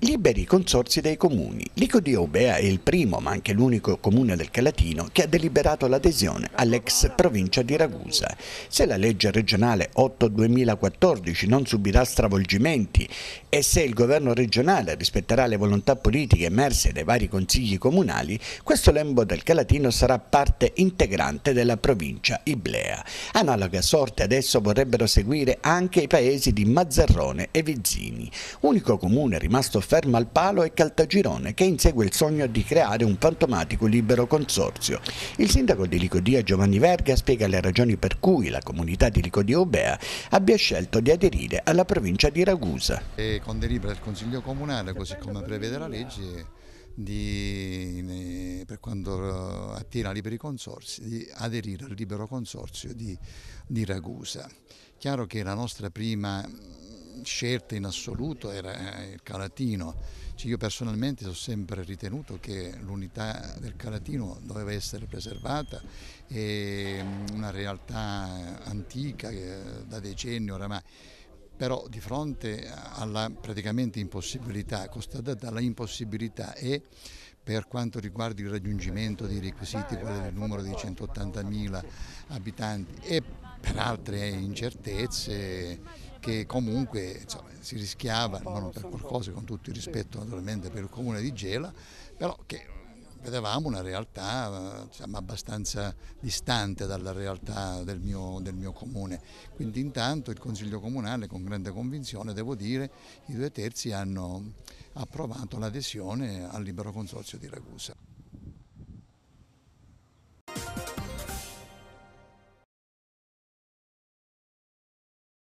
liberi i consorsi dei comuni. Lico di Obea è il primo, ma anche l'unico comune del Calatino che ha deliberato l'adesione all'ex provincia di Ragusa. Se la legge regionale 8-2014 non subirà stravolgimenti e se il governo regionale rispetterà le volontà politiche emerse dai vari consigli comunali, questo lembo del Calatino sarà parte integrante della provincia Iblea. Analoga sorte adesso vorrebbero seguire anche i paesi di Mazzarrone e Vizzini, unico comune rimasto ferma al palo è Caltagirone che insegue il sogno di creare un fantomatico libero consorzio. Il sindaco di Licodia Giovanni Verga spiega le ragioni per cui la comunità di Licodia Ubea abbia scelto di aderire alla provincia di Ragusa. E con delibera del Consiglio Comunale, così come prevede la legge, di, per quanto eh, attira liberi consorsi, di aderire al libero consorzio di, di Ragusa. Chiaro che la nostra prima scelta in assoluto era eh, il Calatino. Cioè, io personalmente ho sempre ritenuto che l'unità del Calatino doveva essere preservata è mm, una realtà antica eh, da decenni oramai però di fronte alla praticamente impossibilità, constatata l'impossibilità e per quanto riguarda il raggiungimento dei requisiti, quello del numero di 180.000 abitanti e per altre incertezze, che comunque insomma, si rischiava, non per qualcosa, con tutto il rispetto naturalmente per il comune di Gela, però che vedevamo una realtà diciamo, abbastanza distante dalla realtà del mio, del mio, comune. Quindi intanto il Consiglio Comunale con grande convinzione, devo dire, i due terzi hanno approvato l'adesione al libero consorzio di Ragusa.